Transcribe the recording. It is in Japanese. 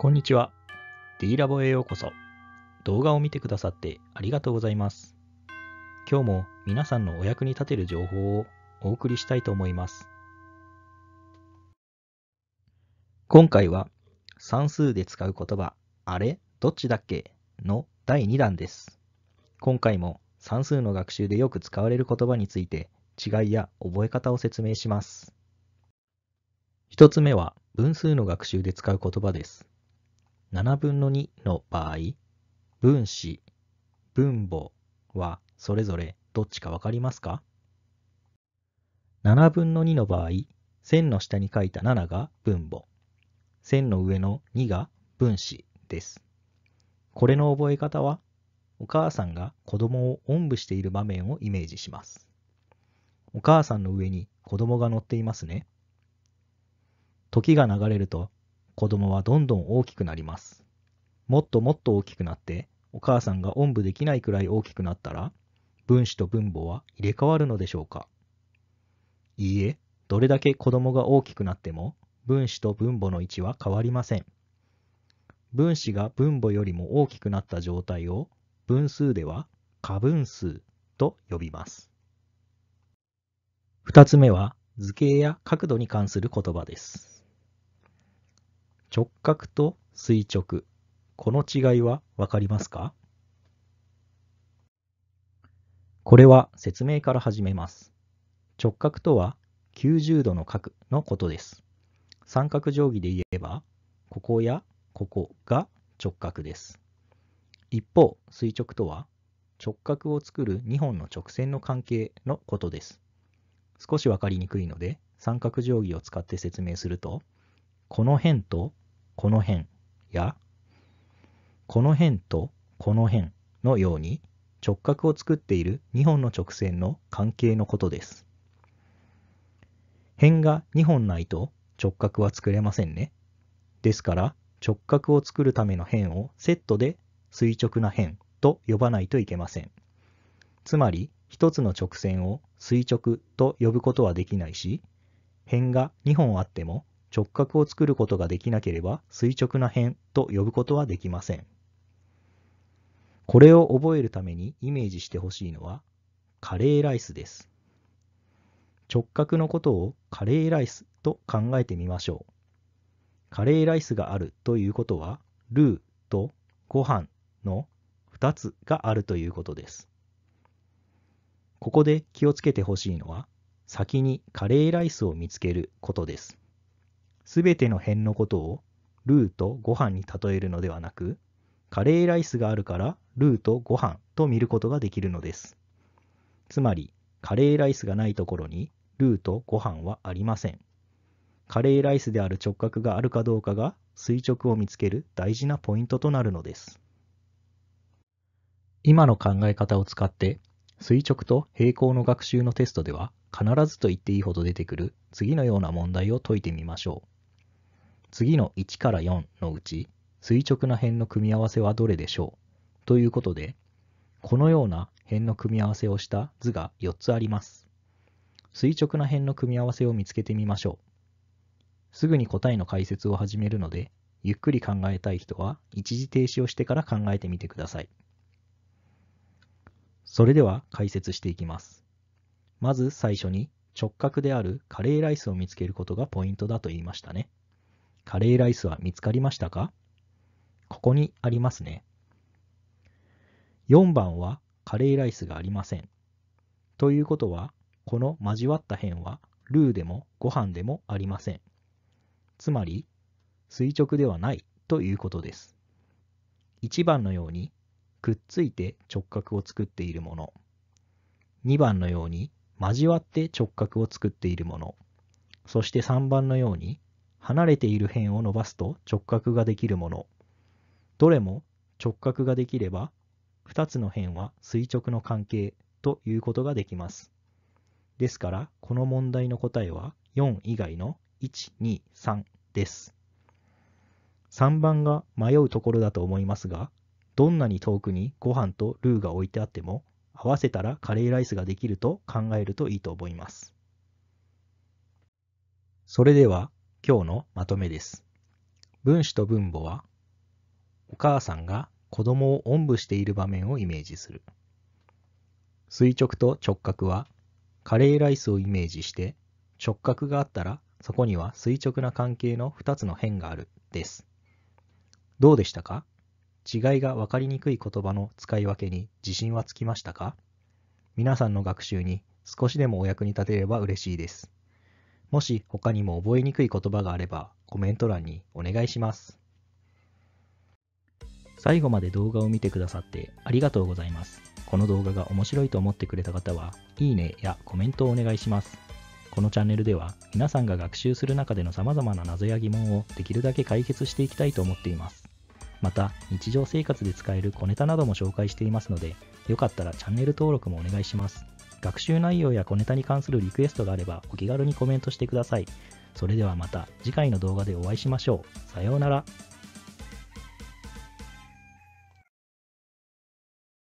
こんにちは。D ラボへようこそ。動画を見てくださってありがとうございます。今日も皆さんのお役に立てる情報をお送りしたいと思います。今回は算数で使う言葉、あれどっちだっけの第2弾です。今回も算数の学習でよく使われる言葉について違いや覚え方を説明します。1つ目は分数の学習で使う言葉です。7分の2の場合、分子、分母はそれぞれどっちかわかりますか ?7 分の2の場合、線の下に書いた7が分母、線の上の2が分子です。これの覚え方は、お母さんが子供をおんぶしている場面をイメージします。お母さんの上に子供が乗っていますね。時が流れると子供はどんどん大きくなります。もっともっと大きくなって、お母さんがおんぶできないくらい大きくなったら、分子と分母は入れ替わるのでしょうかいいえ、どれだけ子供が大きくなっても、分子と分母の位置は変わりません。分子が分母よりも大きくなった状態を分数では過分数と呼びます。2つ目は図形や角度に関する言葉です。直角と垂直、この違いは分かりますかこれは説明から始めます。直角とは90度の角のことです。三角定規で言えば、ここやここが直角です。一方、垂直とは直角を作る2本の直線の関係のことです。少し分かりにくいので、三角定規を使って説明すると、この辺とこの辺や、この辺とこの辺のように直角を作っている2本の直線の関係のことです。辺が2本ないと直角は作れませんね。ですから直角を作るための辺をセットで垂直な辺と呼ばないといけません。つまり1つの直線を垂直と呼ぶことはできないし、辺が2本あっても直角を作ることができなければ垂直な辺と呼ぶことはできません。これを覚えるためにイメージしてほしいのはカレーライスです。直角のことをカレーライスと考えてみましょう。カレーライスがあるということはルーとご飯の2つがあるということです。ここで気をつけてほしいのは先にカレーライスを見つけることです。すべての辺のことをルーとご飯に例えるのではなく、カレーライスがあるからルーとご飯と見ることができるのです。つまり、カレーライスがないところにルーとご飯はありません。カレーライスである直角があるかどうかが垂直を見つける大事なポイントとなるのです。今の考え方を使って垂直と平行の学習のテストでは必ずと言っていいほど出てくる次のような問題を解いてみましょう。次の1から4のうち垂直な辺の組み合わせはどれでしょうということで、このような辺の組み合わせをした図が4つあります。垂直な辺の組み合わせを見つけてみましょう。すぐに答えの解説を始めるので、ゆっくり考えたい人は一時停止をしてから考えてみてください。それでは解説していきます。まず最初に直角であるカレーライスを見つけることがポイントだと言いましたね。カレーライスは見つかりましたかここにありますね。4番はカレーライスがありません。ということは、この交わった辺はルーでもご飯でもありません。つまり、垂直ではないということです。1番のようにくっついて直角を作っているもの。2番のように交わって直角を作っているもの。そして3番のように離れている辺を伸ばすと直角ができるもの。どれも直角ができれば、2つの辺は垂直の関係ということができます。ですから、この問題の答えは4以外の1、2、3です。3番が迷うところだと思いますが、どんなに遠くにご飯とルーが置いてあっても、合わせたらカレーライスができると考えるといいと思います。それでは今日のまとめです。分子と分母は、お母さんが子供をおんぶしている場面をイメージする。垂直と直角は、カレーライスをイメージして、直角があったら、そこには垂直な関係の2つの辺がある、です。どうでしたか違いが分かりにくい言葉の使い分けに自信はつきましたか皆さんの学習に少しでもお役に立てれば嬉しいです。もし他にも覚えにくい言葉があればコメント欄にお願いします。最後まで動画を見てくださってありがとうございます。この動画が面白いと思ってくれた方は、いいねやコメントをお願いします。このチャンネルでは皆さんが学習する中での様々な謎や疑問をできるだけ解決していきたいと思っています。また、日常生活で使える小ネタなども紹介していますので、よかったらチャンネル登録もお願いします。学習内容や小ネタに関するリクエストがあればお気軽にコメントしてください。それではまた次回の動画でお会いしましょう。さようなら。